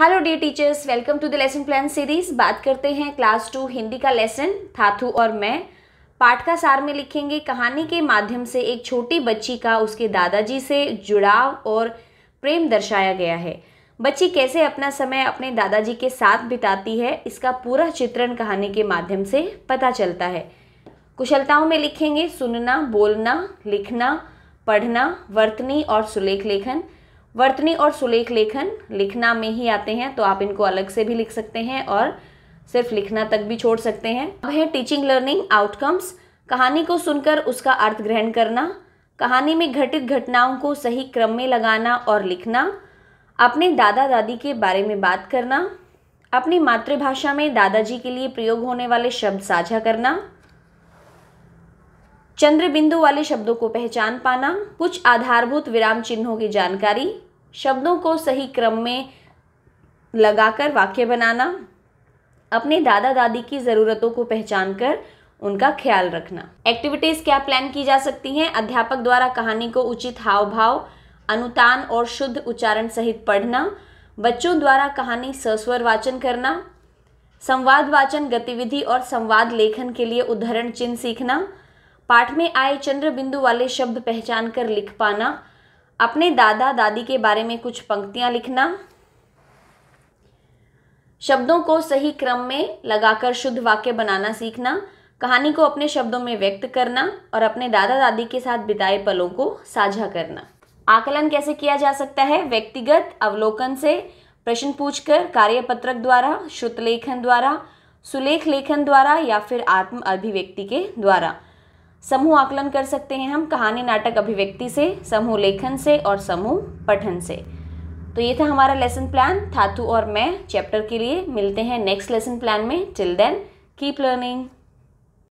hello the teachers welcome to the lesson plan series बात करते हैं क्लास टू हिंदी का लेसन थाथू और मैं पाठ का सार में लिखेंगे कहानी के माध्यम से एक छोटी बच्ची का उसके दादाजी से जुड़ाव और प्रेम दर्शाया गया है बच्ची कैसे अपना समय अपने दादाजी के साथ बिताती है इसका पूरा चित्रण कहानी के माध्यम से पता चलता है कुशलताओं में लिखेंगे सुनना बोलना लिखना पढ़ना वर्तनी और सुलेख लेखन वर्तनी और सुलेख लेखन लिखना में ही आते हैं तो आप इनको अलग से भी लिख सकते हैं और सिर्फ लिखना तक भी छोड़ सकते हैं अब है टीचिंग लर्निंग आउटकम्स कहानी को सुनकर उसका अर्थ ग्रहण करना कहानी में घटित घटनाओं को सही क्रम में लगाना और लिखना अपने दादा दादी के बारे में बात करना अपनी मातृभाषा में दादाजी के लिए प्रयोग होने वाले शब्द साझा करना चंद्र बिंदु वाले शब्दों को पहचान पाना कुछ आधारभूत विराम चिन्हों की जानकारी शब्दों को सही क्रम में लगाकर वाक्य बनाना अपने दादा दादी की ज़रूरतों को पहचान कर उनका ख्याल रखना एक्टिविटीज़ क्या प्लान की जा सकती हैं अध्यापक द्वारा कहानी को उचित हाव भाव अनुतान और शुद्ध उच्चारण सहित पढ़ना बच्चों द्वारा कहानी सस्वर वाचन करना संवाद वाचन गतिविधि और संवाद लेखन के लिए उदाहरण चिन्ह सीखना पाठ में आए चंद्र बिंदु वाले शब्द पहचान कर लिख पाना अपने दादा दादी के बारे में कुछ पंक्तियां लिखना शब्दों को सही क्रम में लगाकर शुद्ध वाक्य बनाना सीखना कहानी को अपने शब्दों में व्यक्त करना और अपने दादा दादी के साथ बिताए पलों को साझा करना आकलन कैसे किया जा सकता है व्यक्तिगत अवलोकन से प्रश्न पूछकर कार्यपत्रक द्वारा श्रुत लेखन द्वारा सुलेख लेखन द्वारा या फिर आत्म अभिव्यक्ति के द्वारा समूह आकलन कर सकते हैं हम कहानी नाटक अभिव्यक्ति से समूह लेखन से और समूह पठन से तो ये था हमारा लेसन प्लान थाथू और मैं चैप्टर के लिए मिलते हैं नेक्स्ट लेसन प्लान में टिल देन कीप लर्निंग